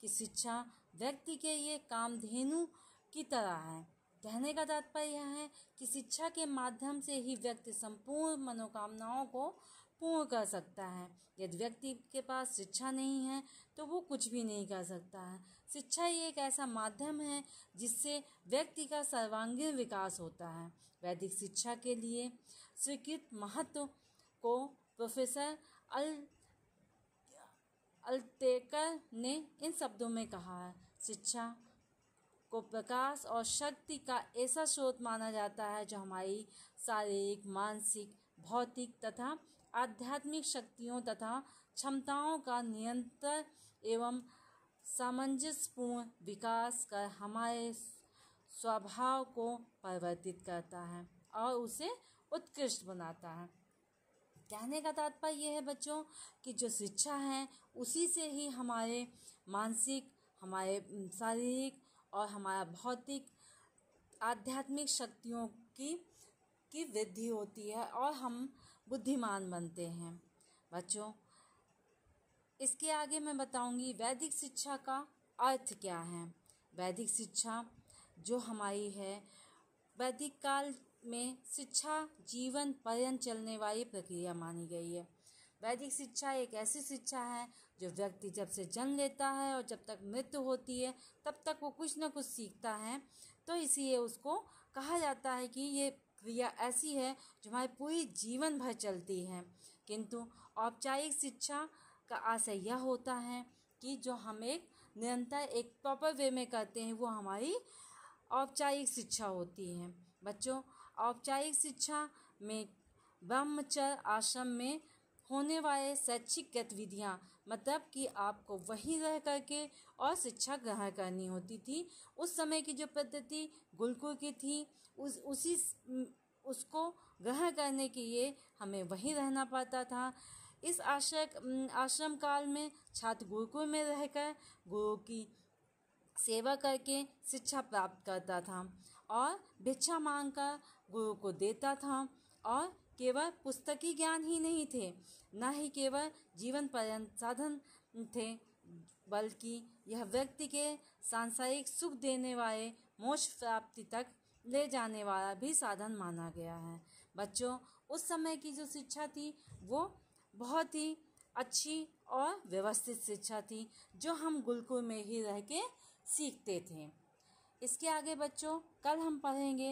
कि शिक्षा व्यक्ति के ये कामधेनु की तरह है कहने का तात्पर्य यह है कि शिक्षा के माध्यम से ही व्यक्ति संपूर्ण मनोकामनाओं को पूर्ण कर सकता है यदि व्यक्ति के पास शिक्षा नहीं है तो वो कुछ भी नहीं कर सकता है शिक्षा ही एक ऐसा माध्यम है जिससे व्यक्ति का सर्वांगीण विकास होता है वैदिक शिक्षा के लिए स्वीकृत महत्व को प्रोफेसर अल अल्तेकर ने इन शब्दों में कहा है शिक्षा को प्रकाश और शक्ति का ऐसा स्रोत माना जाता है जो हमारी शारीरिक मानसिक भौतिक तथा आध्यात्मिक शक्तियों तथा क्षमताओं का नियंत्रण एवं सामंजस्यपूर्ण विकास कर हमारे स्वभाव को परिवर्तित करता है और उसे उत्कृष्ट बनाता है कहने का तात्पर्य यह है बच्चों कि जो शिक्षा है उसी से ही हमारे मानसिक हमारे शारीरिक और हमारा भौतिक आध्यात्मिक शक्तियों की की वृद्धि होती है और हम बुद्धिमान बनते हैं बच्चों इसके आगे मैं बताऊंगी वैदिक शिक्षा का अर्थ क्या है वैदिक शिक्षा जो हमारी है वैदिक काल में शिक्षा जीवन पर्यंत चलने वाली प्रक्रिया मानी गई है वैदिक शिक्षा एक ऐसी शिक्षा है जो व्यक्ति जब से जन्म लेता है और जब तक मृत्यु होती है तब तक वो कुछ ना कुछ सीखता है तो इसीलिए उसको कहा जाता है कि ये क्रिया ऐसी है जो हमारे पूरी जीवन भर चलती है किंतु औपचारिक शिक्षा का आशय यह होता है कि जो हम एक निरंतर एक प्रॉपर वे में करते हैं वो हमारी औपचारिक शिक्षा होती है बच्चों औपचारिक शिक्षा में ब्रह्मचर्य आश्रम में होने वाले शैक्षिक गतिविधियाँ मतलब कि आपको वहीं रह करके और शिक्षा ग्रहण करनी होती थी उस समय की जो पद्धति गुरुकुल की थी उस उसी उसको ग्रहण करने के लिए हमें वहीं रहना पड़ता था इस आश्रम आश्रम काल में छात्र गुरुकुल में रहकर गुरु की सेवा करके शिक्षा प्राप्त करता था और भिक्षा मांग कर गुरु को देता था और केवल पुस्तकी ज्ञान ही नहीं थे न ही केवल जीवन पर्यंत साधन थे बल्कि यह व्यक्ति के सांसारिक सुख देने वाले मोक्ष प्राप्ति तक ले जाने वाला भी साधन माना गया है बच्चों उस समय की जो शिक्षा थी वो बहुत ही अच्छी और व्यवस्थित शिक्षा थी जो हम गुलकुल में ही रह के सीखते थे इसके आगे बच्चों कल हम पढ़ेंगे